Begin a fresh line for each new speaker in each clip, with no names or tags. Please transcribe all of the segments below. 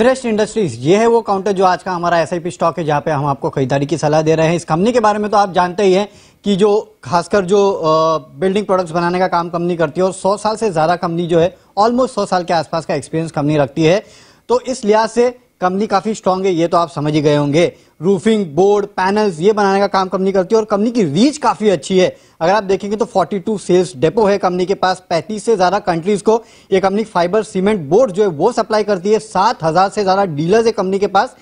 विरेस्ट industries ये है वो काउंटर जो आज का हमारा एस स्टॉक है जहाँ पे हम आपको खरीदारी की सलाह दे रहे हैं इस कंपनी के बारे में तो आप जानते ही हैं कि जो खासकर जो बिल्डिंग प्रोडक्ट्स बनाने का काम कंपनी करती है और 100 साल से ज़्यादा कंपनी जो है ऑलमोस्ट 100 साल के आसपास का एक्सपीरियंस कंपनी रखती है तो इस लिहाज से कंपनी काफी स्ट्रांग है ये तो आप समझ ही गए होंगे रूफिंग बोर्ड पैनल्स ये बनाने का काम कंपनी करती है और कंपनी की रीच काफी अच्छी है अगर आप देखेंगे तो 42 सेल्स डेपो है कंपनी के पास 35 से ज्यादा कंट्रीज को ये कंपनी फाइबर सीमेंट बोर्ड जो है वो सप्लाई करती है हजार से ज्यादा डीलर्स है कंपनी के पास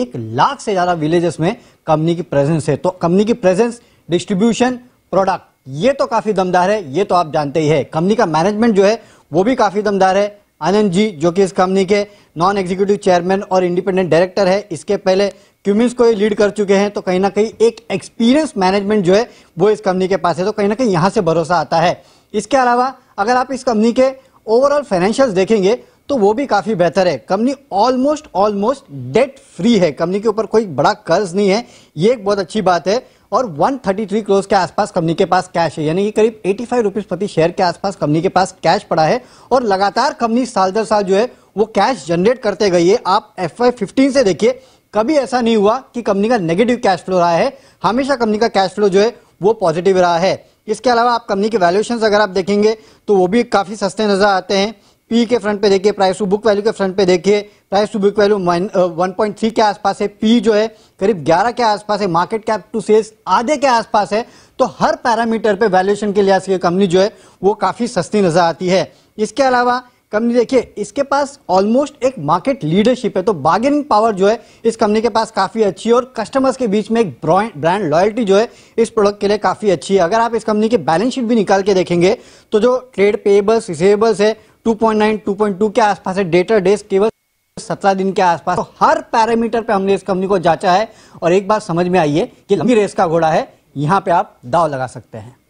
एक लाख से ज्यादा विलेजेस में कंपनी की प्रेजेंस है तो कंपनी की प्रेजेंस डिस्ट्रीब्यूशन प्रोडक्ट ये तो काफी दमदार है ये तो आप जानते ही है कंपनी का मैनेजमेंट जो है वो भी काफी दमदार है आनंद जी जो कि इस कंपनी के नॉन एग्जीक्यूटिव चेयरमैन और इंडिपेंडेंट डायरेक्टर है इसके पहले क्यूमिंस को लीड कर चुके हैं तो कहीं ना कहीं एक एक्सपीरियंस मैनेजमेंट जो है वो इस कंपनी के पास है तो कहीं ना कहीं यहाँ से भरोसा आता है इसके अलावा अगर आप इस कंपनी के ओवरऑल फाइनेंशियल देखेंगे तो वो भी काफ़ी बेहतर है company almost almost debt free है कंपनी के ऊपर कोई बड़ा कर्ज नहीं है ये एक बहुत अच्छी बात है और 133 करोड़ के आसपास कंपनी के पास कैश है यानी कि करीब एटी फाइव प्रति शेयर के आसपास कंपनी के पास कैश पड़ा है और लगातार कंपनी साल दर साल जो है वो कैश जनरेट करते गई है आप एफ वाई से देखिए कभी ऐसा नहीं हुआ कि कंपनी का नेगेटिव कैश फ्लो रहा है हमेशा कंपनी का कैश फ्लो जो है वो पॉजिटिव रहा है इसके अलावा आप कंपनी के वैल्यूएशन अगर आप देखेंगे तो वो भी काफ़ी सस्ते नज़र आते हैं पी के फ्रंट पे देखिए प्राइस टू बुक वैल्यू के फ्रंट पे देखिए price to book value one point three के आसपास है पी जो है करीब ग्यारह के आसपास है मार्केट कैप टू सेल्स आधे के आसपास है तो हर पैरामीटर पे वैल्यूएशन के लिहाज से कंपनी जो है वो काफ़ी सस्ती नजर आती है इसके अलावा कंपनी देखिए इसके पास ऑलमोस्ट एक मार्केट लीडरशिप है तो बार्गेनिंग पावर जो है इस कंपनी के पास काफ़ी अच्छी है और कस्टमर्स के बीच में एक ब्रांड लॉयल्टी जो है इस प्रोडक्ट के लिए काफ़ी अच्छी है अगर आप इस कंपनी की बैलेंस शीट भी निकाल के देखेंगे तो जो ट्रेड पेएबल्स रिसेबल्स है 2.9 2.2 के आसपास है डेटर डेज केवल सत्रह दिन के आसपास तो हर पैरामीटर पे हमने इस कंपनी को जांचा है और एक बात समझ में आई है कि लंबी रेस का घोड़ा है यहाँ पे आप दाव लगा सकते हैं